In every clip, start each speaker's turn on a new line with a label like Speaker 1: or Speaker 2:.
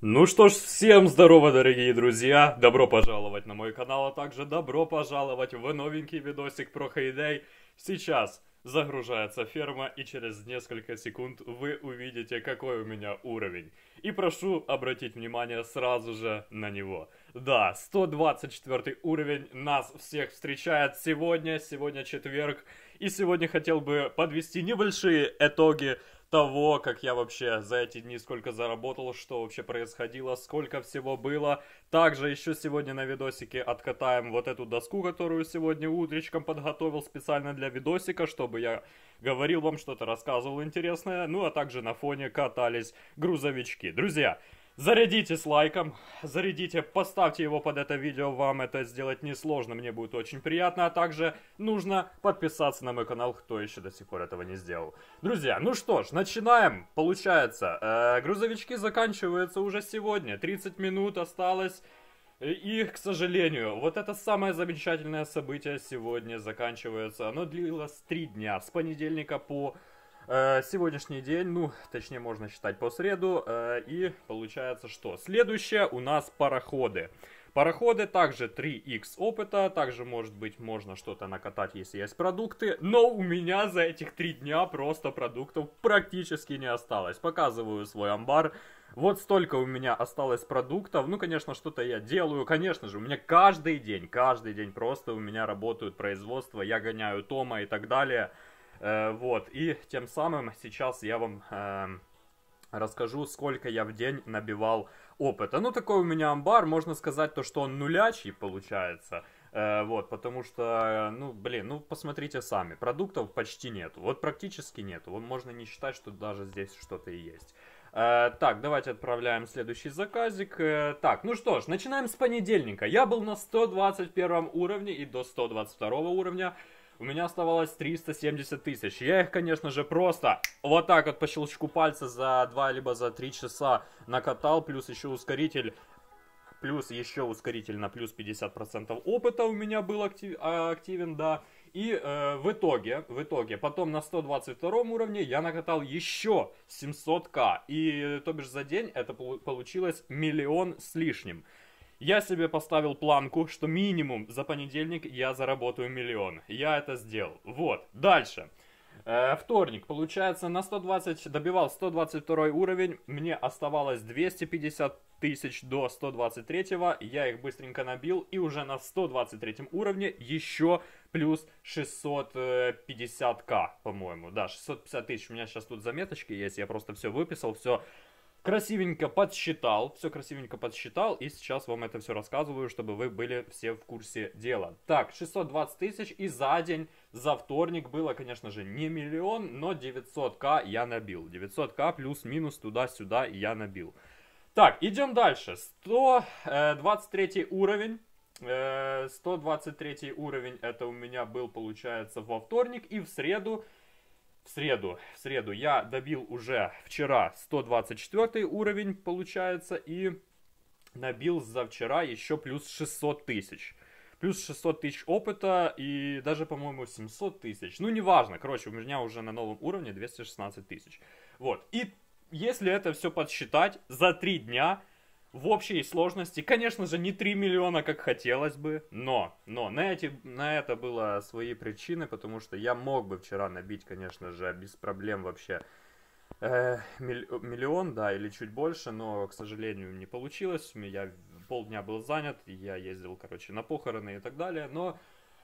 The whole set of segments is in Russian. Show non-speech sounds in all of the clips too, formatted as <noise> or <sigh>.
Speaker 1: Ну что ж, всем здорово, дорогие друзья! Добро пожаловать на мой канал, а также добро пожаловать в новенький видосик про Heyday. Сейчас загружается ферма, и через несколько секунд вы увидите, какой у меня уровень. И прошу обратить внимание сразу же на него. Да, 124 уровень нас всех встречает сегодня, сегодня четверг. И сегодня хотел бы подвести небольшие итоги того, как я вообще за эти дни сколько заработал, что вообще происходило, сколько всего было. Также еще сегодня на видосике откатаем вот эту доску, которую сегодня утречком подготовил специально для видосика, чтобы я говорил вам что-то, рассказывал интересное. Ну а также на фоне катались грузовички. Друзья, Зарядите с лайком, зарядите, поставьте его под это видео, вам это сделать несложно, мне будет очень приятно, а также нужно подписаться на мой канал, кто еще до сих пор этого не сделал. Друзья, ну что ж, начинаем, получается, э, грузовички заканчиваются уже сегодня, 30 минут осталось, и, к сожалению, вот это самое замечательное событие сегодня заканчивается, оно длилось 3 дня, с понедельника по Э, сегодняшний день, ну, точнее можно считать по среду, э, и получается что? Следующее у нас пароходы. Пароходы также 3x опыта, также может быть можно что-то накатать, если есть продукты, но у меня за этих 3 дня просто продуктов практически не осталось. Показываю свой амбар, вот столько у меня осталось продуктов. Ну, конечно, что-то я делаю. Конечно же, у меня каждый день, каждый день просто у меня работают производства. Я гоняю Тома и так далее. Э, вот, и тем самым сейчас я вам эм, расскажу, сколько я в день набивал опыта. Ну, такой у меня амбар, можно сказать, то, что он нулячий получается. Э, вот, потому что, ну, блин, ну, посмотрите сами, продуктов почти нету, вот практически нету, вот можно не считать, что даже здесь что-то и есть. Э, так, давайте отправляем следующий заказик. Э, так, ну что ж, начинаем с понедельника. Я был на 121 уровне и до 122 уровня у меня оставалось 370 тысяч. Я их, конечно же, просто вот так вот по щелчку пальца за 2 либо за 3 часа накатал, плюс еще ускоритель плюс еще ускоритель на плюс 50% опыта у меня был актив, а, активен, да. И э, в итоге, в итоге, потом на 122 уровне я накатал еще 700к. И, э, то бишь, за день это получилось миллион с лишним. Я себе поставил планку, что минимум за понедельник я заработаю миллион. Я это сделал. Вот. Дальше. Э, вторник, получается, на 120, добивал 122 уровень, мне оставалось 250 тысяч до 123, я их быстренько набил, и уже на 123 уровне еще плюс 650к, по-моему, да, 650 тысяч, у меня сейчас тут заметочки есть, я просто все выписал, все красивенько подсчитал, все красивенько подсчитал, и сейчас вам это все рассказываю, чтобы вы были все в курсе дела. Так, 620 тысяч и за день, за вторник было, конечно же, не миллион, но 900к я набил. 900к плюс-минус туда-сюда я набил. Так, идем дальше. 123 э, уровень. 123 э, уровень это у меня был, получается, во вторник и в среду в среду, в среду я добил уже вчера 124 уровень, получается, и набил за вчера еще плюс 600 тысяч. Плюс 600 тысяч опыта и даже, по-моему, 700 тысяч. Ну, неважно. Короче, у меня уже на новом уровне 216 тысяч. Вот. И если это все подсчитать, за три дня в общей сложности, конечно же, не 3 миллиона, как хотелось бы, но, но на, эти, на это было свои причины, потому что я мог бы вчера набить, конечно же, без проблем вообще э, миллион, да, или чуть больше, но, к сожалению, не получилось. Я полдня был занят, я ездил, короче, на похороны и так далее, но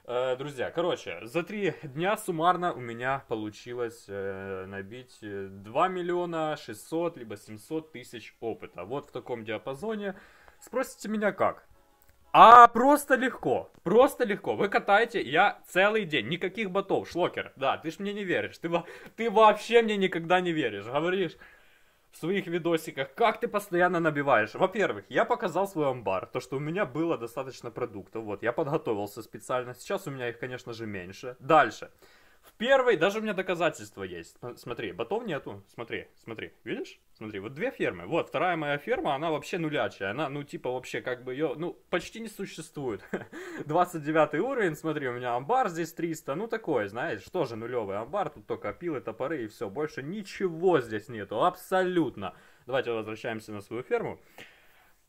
Speaker 1: Э, друзья, короче, за три дня суммарно у меня получилось э, набить 2 э, миллиона 600 либо 700 тысяч опыта. Вот в таком диапазоне. Спросите меня как? А просто легко, просто легко. Вы катаете, я целый день, никаких ботов, шлокер. Да, ты ж мне не веришь, ты, ты вообще мне никогда не веришь. Говоришь, в своих видосиках, как ты постоянно набиваешь. Во-первых, я показал свой амбар, то, что у меня было достаточно продуктов, вот, я подготовился специально, сейчас у меня их, конечно же, меньше. Дальше. В первой даже у меня доказательства есть. Смотри, батон нету, смотри, смотри, видишь? Смотри, вот две фермы. Вот, вторая моя ферма, она вообще нулячая. Она, ну, типа, вообще, как бы ее, ну, почти не существует. 29 <laughs> уровень, смотри, у меня амбар здесь 300. Ну, такое, знаешь, что же нулевый амбар. Тут только пилы, топоры и все. Больше ничего здесь нету, абсолютно. Давайте возвращаемся на свою ферму.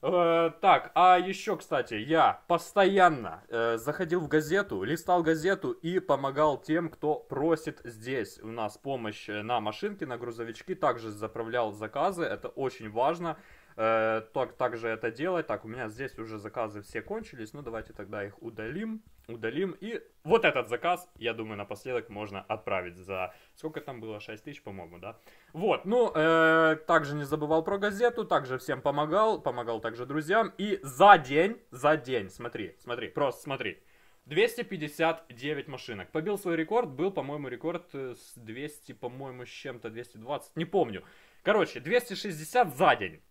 Speaker 1: Э, так, а еще, кстати, я постоянно э, заходил в газету, листал газету и помогал тем, кто просит здесь у нас помощь э, на машинке, на грузовичке. Также заправлял заказы, это очень важно э, так, так же это делать. Так, у меня здесь уже заказы все кончились, ну давайте тогда их удалим, удалим. И вот этот заказ, я думаю, напоследок можно отправить за... Сколько там было? 6 тысяч, по-моему, да? Вот, ну, э, также не забывал про газету, также всем помогал, помогал также друзьям. И за день, за день, смотри, смотри, просто смотри. 259 машинок. Побил свой рекорд, был, по-моему, рекорд э, с 200, по-моему, с чем-то, 220, не помню. Короче, 260 за день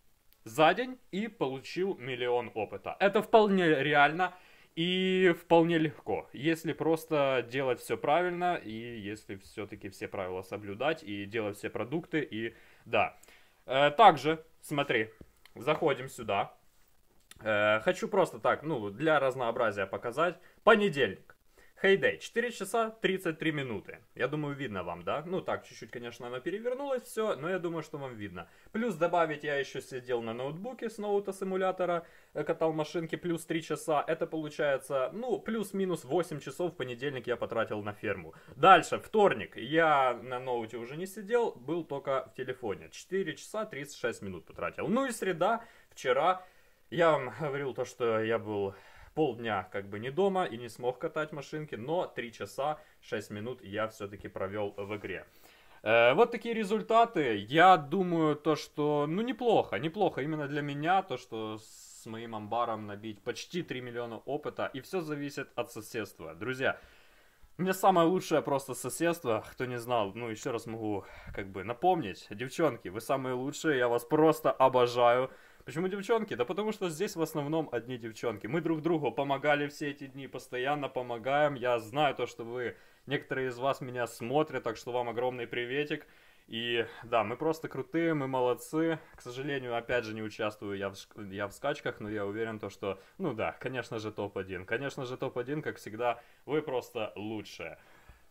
Speaker 1: за день и получил миллион опыта. Это вполне реально и вполне легко, если просто делать все правильно и если все-таки все правила соблюдать и делать все продукты и да. Э, также, смотри, заходим сюда. Э, хочу просто так, ну, для разнообразия показать. Понедельник. Хейдей, 4 часа 33 минуты. Я думаю, видно вам, да? Ну так, чуть-чуть, конечно, она перевернулась, все, но я думаю, что вам видно. Плюс добавить, я еще сидел на ноутбуке с ноута симулятора, э, катал машинки, плюс 3 часа. Это получается, ну, плюс-минус 8 часов в понедельник я потратил на ферму. Дальше, вторник, я на ноуте уже не сидел, был только в телефоне. 4 часа 36 минут потратил. Ну и среда, вчера, я вам <laughs> говорил то, что я был полдня как бы не дома и не смог катать машинки, но 3 часа 6 минут я все-таки провел в игре. Э, вот такие результаты. Я думаю, то, что, ну, неплохо, неплохо именно для меня, то, что с моим амбаром набить почти 3 миллиона опыта, и все зависит от соседства. Друзья, у меня самое лучшее просто соседство, кто не знал, ну еще раз могу как бы напомнить. Девчонки, вы самые лучшие, я вас просто обожаю. Почему девчонки? Да потому что здесь в основном одни девчонки. Мы друг другу помогали все эти дни, постоянно помогаем. Я знаю то, что вы, некоторые из вас меня смотрят, так что вам огромный приветик. И да, мы просто крутые, мы молодцы. К сожалению, опять же, не участвую я в, я в скачках, но я уверен, то, что, ну да, конечно же, топ-1. Конечно же, топ-1, как всегда, вы просто лучшие.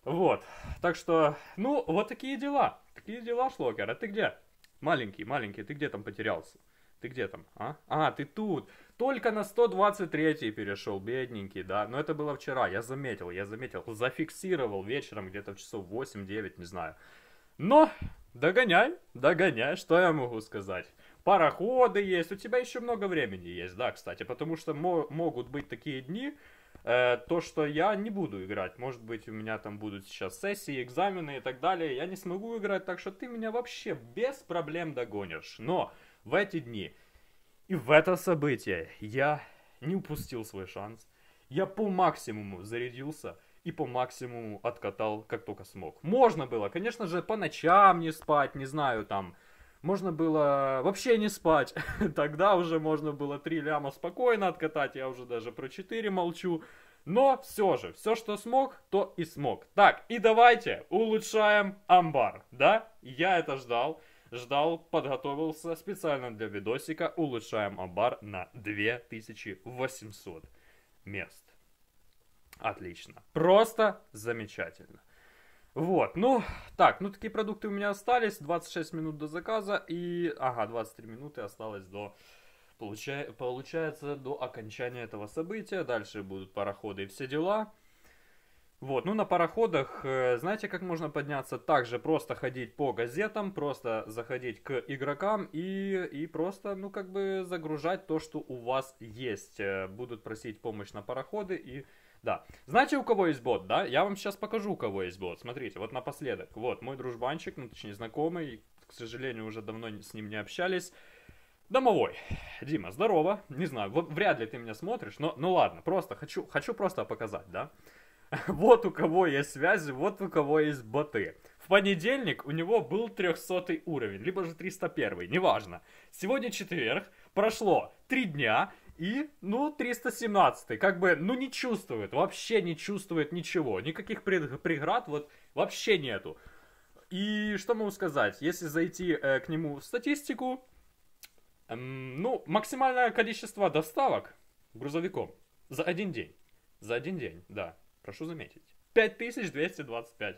Speaker 1: Вот, так что, ну, вот такие дела. Такие дела, Шлокер. А ты где? Маленький, маленький, ты где там потерялся? Ты где там, а? А, ты тут. Только на 123 перешел, бедненький, да. Но это было вчера, я заметил, я заметил. Зафиксировал вечером где-то в часов 8-9, не знаю. Но догоняй, догоняй, что я могу сказать? Пароходы есть, у тебя еще много времени есть, да, кстати. Потому что мо- могут быть такие дни, э, то, что я не буду играть. Может быть, у меня там будут сейчас сессии, экзамены и так далее. Я не смогу играть, так что ты меня вообще без проблем догонишь. Но в эти дни. И в это событие я не упустил свой шанс. Я по максимуму зарядился и по максимуму откатал, как только смог. Можно было, конечно же, по ночам не спать, не знаю, там, можно было вообще не спать. <laughs> Тогда уже можно было 3 ляма спокойно откатать, я уже даже про 4 молчу. Но все же, все, что смог, то и смог. Так, и давайте улучшаем амбар, да? Я это ждал ждал, подготовился специально для видосика «Улучшаем Абар» на 2800 мест. Отлично. Просто замечательно. Вот, ну, так, ну такие продукты у меня остались, 26 минут до заказа и, ага, 23 минуты осталось до, получай, получается, до окончания этого события, дальше будут пароходы и все дела. Вот, ну на пароходах, э, знаете, как можно подняться? Также просто ходить по газетам, просто заходить к игрокам и, и просто, ну как бы загружать то, что у вас есть. Э, будут просить помощь на пароходы и... Да. Знаете, у кого есть бот, да? Я вам сейчас покажу, у кого есть бот. Смотрите, вот напоследок. Вот, мой дружбанчик, ну точнее знакомый, к сожалению, уже давно с ним не общались. Домовой. Дима, здорово. Не знаю, вряд ли ты меня смотришь, но ну ладно, просто хочу, хочу просто показать, да? <laughs> Вот у кого есть связи, вот у кого есть боты. В понедельник у него был 300 уровень, либо же 301, неважно. Сегодня четверг, прошло 3 дня, и, ну, 317 как бы, ну, не чувствует, вообще не чувствует ничего, никаких преград вот вообще нету. И что могу сказать, если зайти э, к нему в статистику, эм, ну, максимальное количество доставок грузовиком за один день, за один день, да, Прошу заметить. 5225.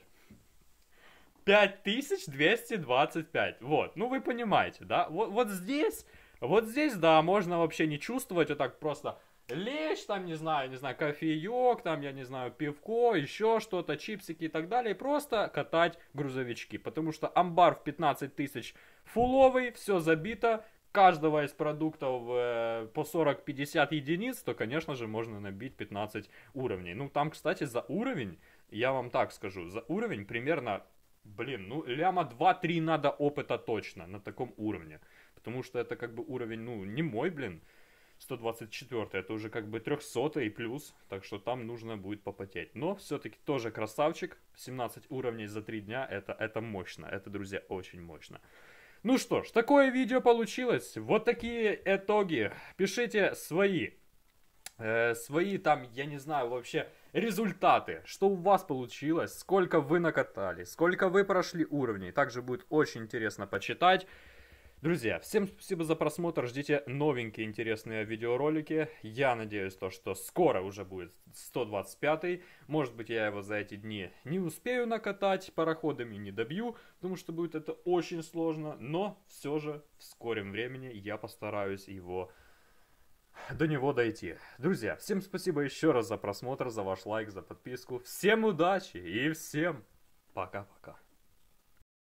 Speaker 1: 5225. Вот, ну вы понимаете, да? Вот, вот здесь, вот здесь, да, можно вообще не чувствовать, вот так просто лечь, там, не знаю, не знаю, кофеек, там, я не знаю, пивко, еще что-то, чипсики и так далее, и просто катать грузовички, потому что амбар в 15 тысяч фуловый, все забито, каждого из продуктов э, по 40-50 единиц, то, конечно же, можно набить 15 уровней. Ну, там, кстати, за уровень, я вам так скажу, за уровень примерно, блин, ну, ляма 2-3 надо опыта точно на таком уровне. Потому что это как бы уровень, ну, не мой, блин, 124, это уже как бы 300 и плюс, так что там нужно будет попотеть. Но все-таки тоже красавчик, 17 уровней за 3 дня, это, это мощно, это, друзья, очень мощно. Ну что ж, такое видео получилось. Вот такие итоги. Пишите свои. Э, свои там, я не знаю, вообще результаты, что у вас получилось, сколько вы накатали, сколько вы прошли уровней. Также будет очень интересно почитать. Друзья, всем спасибо за просмотр, ждите новенькие интересные видеоролики. Я надеюсь, то, что скоро уже будет 125-й. Может быть, я его за эти дни не успею накатать, пароходами не добью, потому что будет это очень сложно. Но все же в скором времени я постараюсь его до него дойти. Друзья, всем спасибо еще раз за просмотр, за ваш лайк, за подписку. Всем удачи и всем пока-пока.